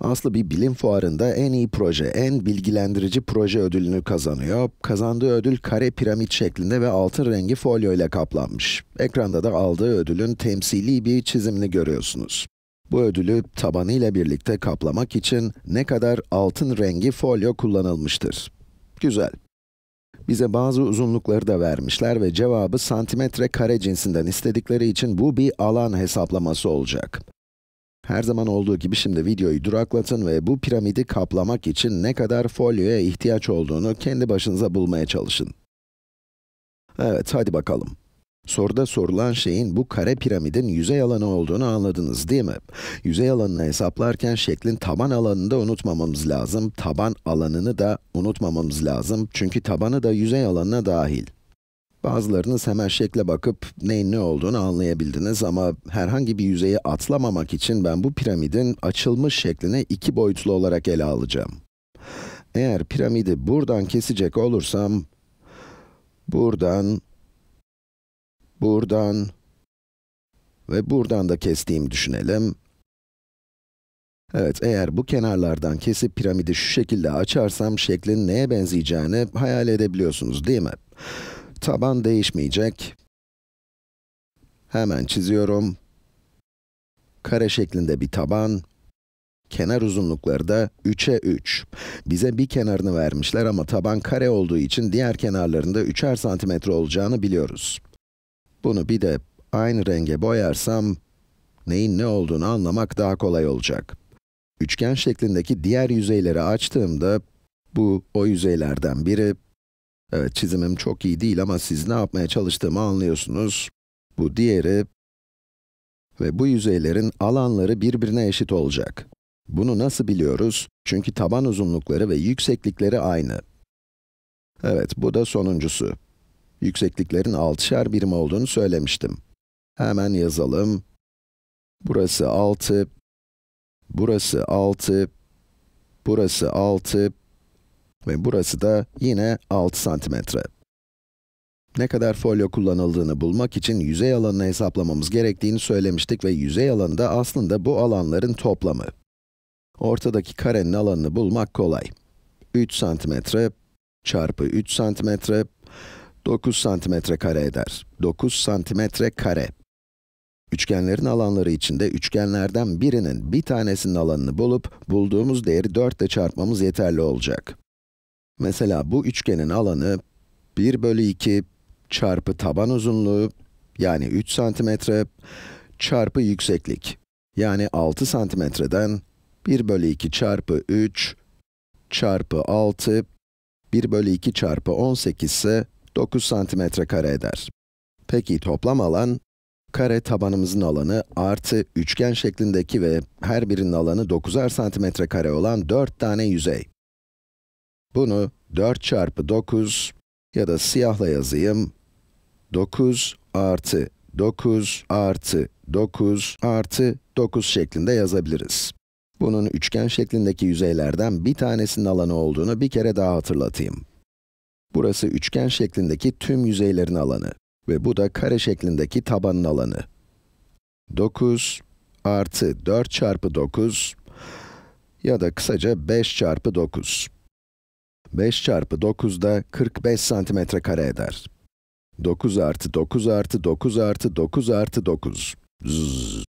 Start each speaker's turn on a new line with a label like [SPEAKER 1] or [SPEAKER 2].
[SPEAKER 1] Aslı bir bilim fuarında en iyi proje, en bilgilendirici proje ödülünü kazanıyor. Kazandığı ödül kare piramit şeklinde ve altın rengi folyo ile kaplanmış. Ekranda da aldığı ödülün temsili bir çizimini görüyorsunuz. Bu ödülü tabanıyla birlikte kaplamak için ne kadar altın rengi folyo kullanılmıştır. Güzel. Bize bazı uzunlukları da vermişler ve cevabı santimetre kare cinsinden istedikleri için bu bir alan hesaplaması olacak. Her zaman olduğu gibi şimdi videoyu duraklatın ve bu piramidi kaplamak için ne kadar folyoya ihtiyaç olduğunu kendi başınıza bulmaya çalışın. Evet, hadi bakalım. Soruda sorulan şeyin bu kare piramidin yüzey alanı olduğunu anladınız değil mi? Yüzey alanını hesaplarken şeklin taban alanını da unutmamamız lazım. Taban alanını da unutmamamız lazım. Çünkü tabanı da yüzey alanına dahil. Bazılarınız hemen şekle bakıp neyin ne olduğunu anlayabildiniz ama herhangi bir yüzeyi atlamamak için ben bu piramidin açılmış şeklini iki boyutlu olarak ele alacağım. Eğer piramidi buradan kesecek olursam, buradan, buradan ve buradan da kestiğimi düşünelim. Evet, eğer bu kenarlardan kesip piramidi şu şekilde açarsam şeklin neye benzeyeceğini hayal edebiliyorsunuz değil mi? Taban değişmeyecek. Hemen çiziyorum. Kare şeklinde bir taban. Kenar uzunlukları da 3'e 3. Bize bir kenarını vermişler ama taban kare olduğu için diğer kenarlarında 3'er santimetre olacağını biliyoruz. Bunu bir de aynı renge boyarsam, neyin ne olduğunu anlamak daha kolay olacak. Üçgen şeklindeki diğer yüzeyleri açtığımda, bu o yüzeylerden biri, Evet, çizimim çok iyi değil ama siz ne yapmaya çalıştığımı anlıyorsunuz. Bu diğeri ve bu yüzeylerin alanları birbirine eşit olacak. Bunu nasıl biliyoruz? Çünkü taban uzunlukları ve yükseklikleri aynı. Evet, bu da sonuncusu. Yüksekliklerin 6'şer birim olduğunu söylemiştim. Hemen yazalım. Burası 6, burası 6, burası 6, ve burası da yine 6 santimetre. Ne kadar folyo kullanıldığını bulmak için yüzey alanını hesaplamamız gerektiğini söylemiştik ve yüzey alanı da aslında bu alanların toplamı. Ortadaki karenin alanını bulmak kolay. 3 santimetre çarpı 3 santimetre 9 santimetre kare eder. 9 santimetre kare. Üçgenlerin alanları içinde üçgenlerden birinin bir tanesinin alanını bulup, bulduğumuz değeri 4 ile çarpmamız yeterli olacak. Mesela bu üçgenin alanı 1 bölü 2 çarpı taban uzunluğu yani 3 santimetre çarpı yükseklik yani 6 santimetreden 1 bölü 2 çarpı 3 çarpı 6 1 bölü 2 çarpı 18 ise 9 santimetre kare eder. Peki toplam alan kare tabanımızın alanı artı üçgen şeklindeki ve her birinin alanı 9'ar santimetre kare olan 4 tane yüzey. Bunu 4 çarpı 9 ya da siyahla yazayım. 9 artı 9 artı 9 artı 9 şeklinde yazabiliriz. Bunun üçgen şeklindeki yüzeylerden bir tanesinin alanı olduğunu bir kere daha hatırlatayım. Burası üçgen şeklindeki tüm yüzeylerin alanı ve bu da kare şeklindeki tabanın alanı. 9 artı 4 çarpı 9 ya da kısaca 5 çarpı 9. 5 çarpı 9 da 45 santimetre kare eder. 9 artı 9 artı 9 artı 9 artı 9. Zzz.